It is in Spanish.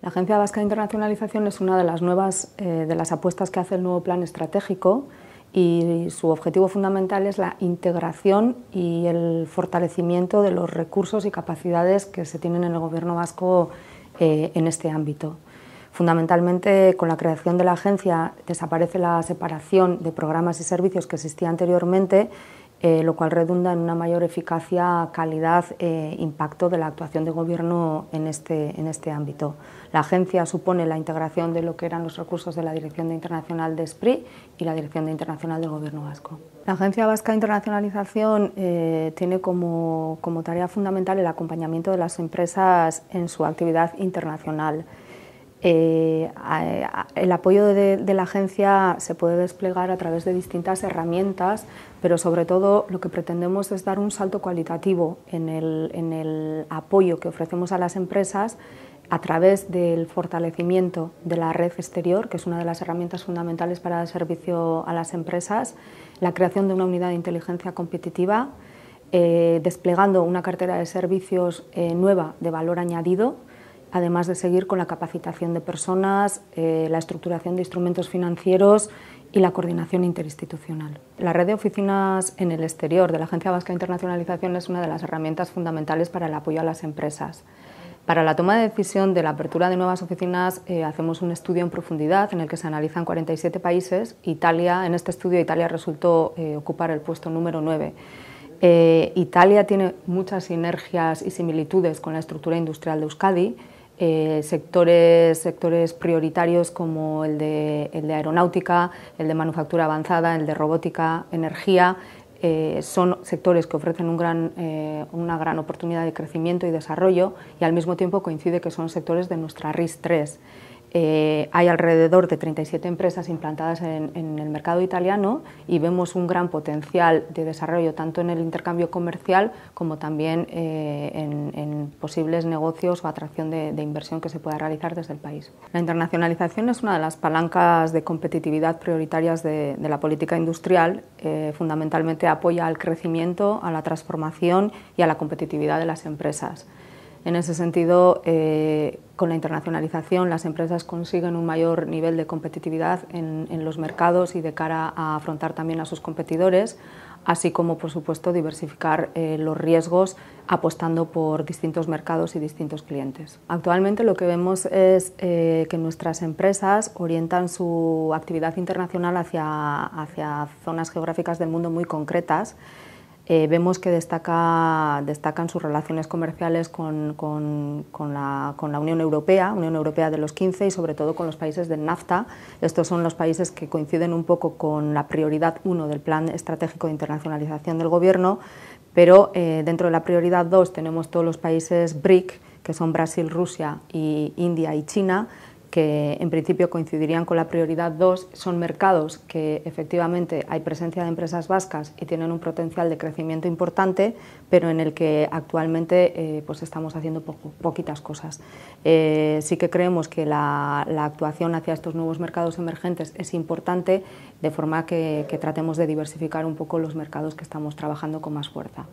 La Agencia Vasca de Internacionalización es una de las nuevas eh, de las apuestas que hace el nuevo plan estratégico y su objetivo fundamental es la integración y el fortalecimiento de los recursos y capacidades que se tienen en el Gobierno vasco eh, en este ámbito. Fundamentalmente, con la creación de la agencia desaparece la separación de programas y servicios que existía anteriormente eh, lo cual redunda en una mayor eficacia, calidad e impacto de la actuación de gobierno este, en este, ámbito. La agencia supone la integración de lo que eran los recursos de la Dirección Internacional de SPRI y la Dirección de Internacional del Gobierno Vasco. La Agencia Vasca de Internacionalización eh, tiene como tarea fundamental el acompañamiento de las empresas en su actividad internacional. Eh, el apoyo de, la agencia se puede desplegar a través de distintas herramientas, pero sobre todo lo que pretendemos es dar un salto cualitativo en el, apoyo que ofrecemos a las empresas a través del fortalecimiento de la red exterior, que es una de las herramientas fundamentales para el servicio a las empresas, la creación de una unidad de inteligencia competitiva, eh, desplegando una cartera de servicios eh, nueva de valor añadido además de seguir con la capacitación de personas, eh, la estructuración de instrumentos financieros y la coordinación interinstitucional. La red de oficinas en el exterior de la Agencia Vasca de Internacionalización es una de las herramientas fundamentales para el apoyo a las empresas. Para la toma de decisión de la apertura de nuevas oficinas eh, hacemos un estudio en profundidad en el que se analizan 47 países. Italia, en este estudio Italia resultó eh, ocupar el puesto número 9. Italia tiene muchas sinergias y similitudes con la estructura industrial de Euskadi eh, sectores, sectores prioritarios como el de, el de aeronáutica, el de manufactura avanzada, el de robótica, energía, eh, son sectores que ofrecen eh, una gran oportunidad de crecimiento y desarrollo y al mismo tiempo coincide que son sectores de nuestra RIS 3. Eh, hay alrededor de 37 empresas implantadas en, el mercado italiano y vemos un gran potencial de desarrollo tanto en el intercambio comercial como también eh, en, posibles negocios o atracción de, inversión que se pueda realizar desde el país. La internacionalización es una de las palancas de competitividad prioritarias de, la política industrial. Eh, fundamentalmente apoya al crecimiento, a la transformación y a la competitividad de las empresas. En ese sentido, eh, con la internacionalización las empresas consiguen un mayor nivel de competitividad en, los mercados y de cara a afrontar también a sus competidores, así como, por supuesto, diversificar eh, los riesgos apostando por distintos mercados y distintos clientes. Actualmente lo que vemos es eh, que nuestras empresas orientan su actividad internacional hacia, hacia zonas geográficas del mundo muy concretas eh, vemos que destaca, destacan sus relaciones comerciales con, la, Unión Europea, Unión Europea de los 15 y sobre todo con los países del NAFTA. Estos son los países que coinciden un poco con la prioridad 1 del Plan Estratégico de Internacionalización del Gobierno, pero eh, dentro de la prioridad 2 tenemos todos los países BRIC, que son Brasil, Rusia, India y China, que en principio coincidirían con la prioridad 2, son mercados que efectivamente hay presencia de empresas vascas y tienen un potencial de crecimiento importante, pero en el que actualmente eh, pues estamos haciendo poquitas cosas. Eh, sí que creemos que la, actuación hacia estos nuevos mercados emergentes es importante, de forma que tratemos de diversificar un poco los mercados que estamos trabajando con más fuerza.